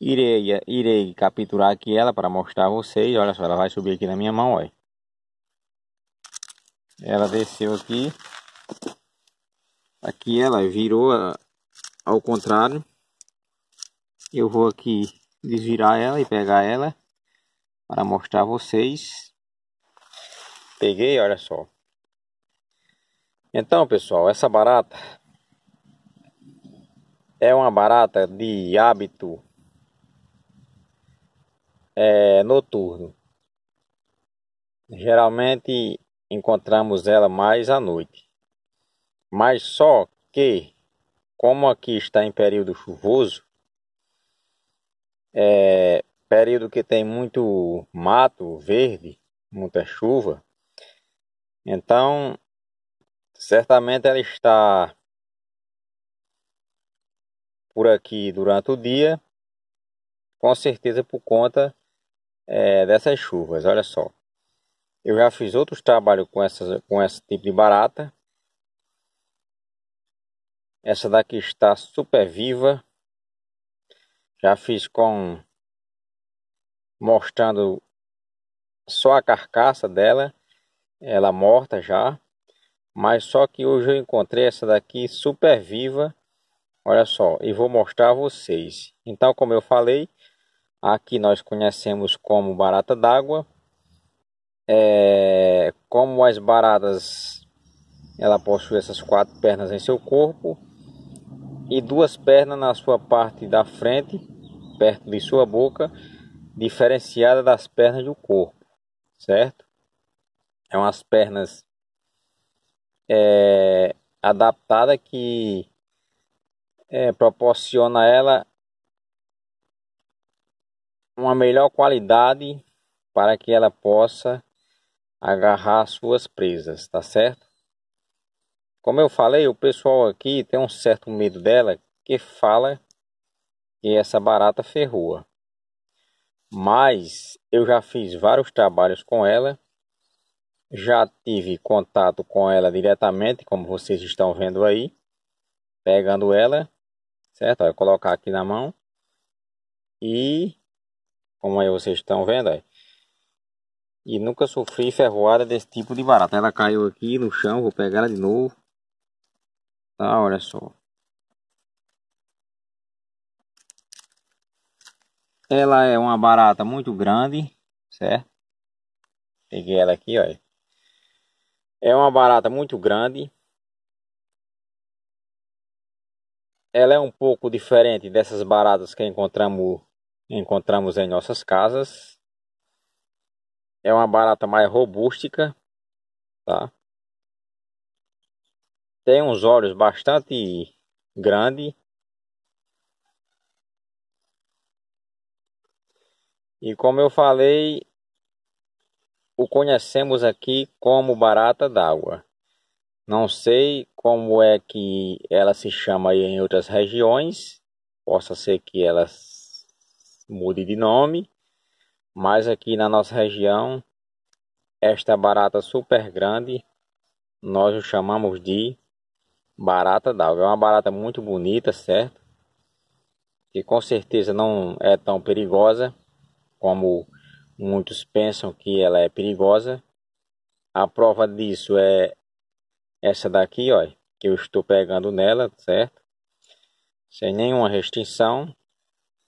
Irei, irei capturar aqui ela para mostrar a vocês. Olha só, ela vai subir aqui na minha mão, olha. Ela desceu aqui. Aqui ela virou ao contrário. Eu vou aqui desvirar ela e pegar ela para mostrar a vocês. Peguei, olha só. Então, pessoal, essa barata é uma barata de hábito é, noturno. Geralmente encontramos ela mais à noite. Mas só que, como aqui está em período chuvoso, é, período que tem muito mato verde, muita chuva, então certamente ela está por aqui durante o dia, com certeza por conta é, dessas chuvas. Olha só. Eu já fiz outros trabalhos com, essas, com esse tipo de barata. Essa daqui está super viva. Já fiz com mostrando só a carcaça dela, ela morta já. Mas só que hoje eu encontrei essa daqui super viva. Olha só, e vou mostrar a vocês. Então, como eu falei, Aqui nós conhecemos como barata d'água. É, como as baratas, ela possui essas quatro pernas em seu corpo e duas pernas na sua parte da frente, perto de sua boca, diferenciada das pernas do corpo, certo? É umas pernas é, adaptadas que é, proporciona ela uma melhor qualidade para que ela possa agarrar suas presas, tá certo? Como eu falei, o pessoal aqui tem um certo medo dela que fala que essa barata ferrua. Mas eu já fiz vários trabalhos com ela, já tive contato com ela diretamente, como vocês estão vendo aí, pegando ela, certo? Eu vou colocar aqui na mão e como aí vocês estão vendo aí. E nunca sofri ferroada desse tipo de barata. Ela caiu aqui no chão, vou pegar ela de novo. Tá, olha só. Ela é uma barata muito grande, certo? Peguei ela aqui, olha. É uma barata muito grande. Ela é um pouco diferente dessas baratas que encontramos encontramos em nossas casas. É uma barata mais robusta, tá? Tem uns olhos bastante grande. E como eu falei, o conhecemos aqui como barata d'água. Não sei como é que ela se chama aí em outras regiões. Possa ser que elas mude de nome, mas aqui na nossa região, esta barata super grande, nós o chamamos de barata d'água. É uma barata muito bonita, certo? Que com certeza não é tão perigosa como muitos pensam que ela é perigosa. A prova disso é essa daqui, ó, que eu estou pegando nela, certo? Sem nenhuma restrição,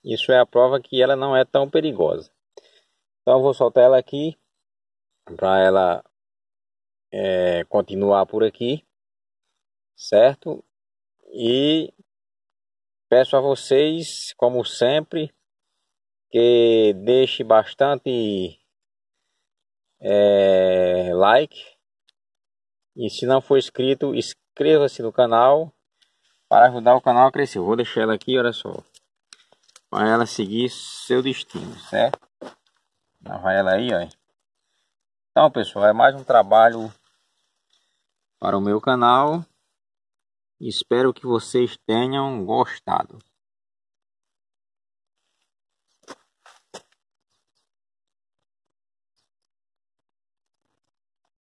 isso é a prova que ela não é tão perigosa. Então eu vou soltar ela aqui para ela é, continuar por aqui, certo? E peço a vocês, como sempre, que deixe bastante é, like. E se não for inscrito, inscreva-se no canal para ajudar o canal a crescer. vou deixar ela aqui, olha só para ela seguir seu destino, certo? Lá então, vai ela aí, ó. Então, pessoal, é mais um trabalho para o meu canal. Espero que vocês tenham gostado.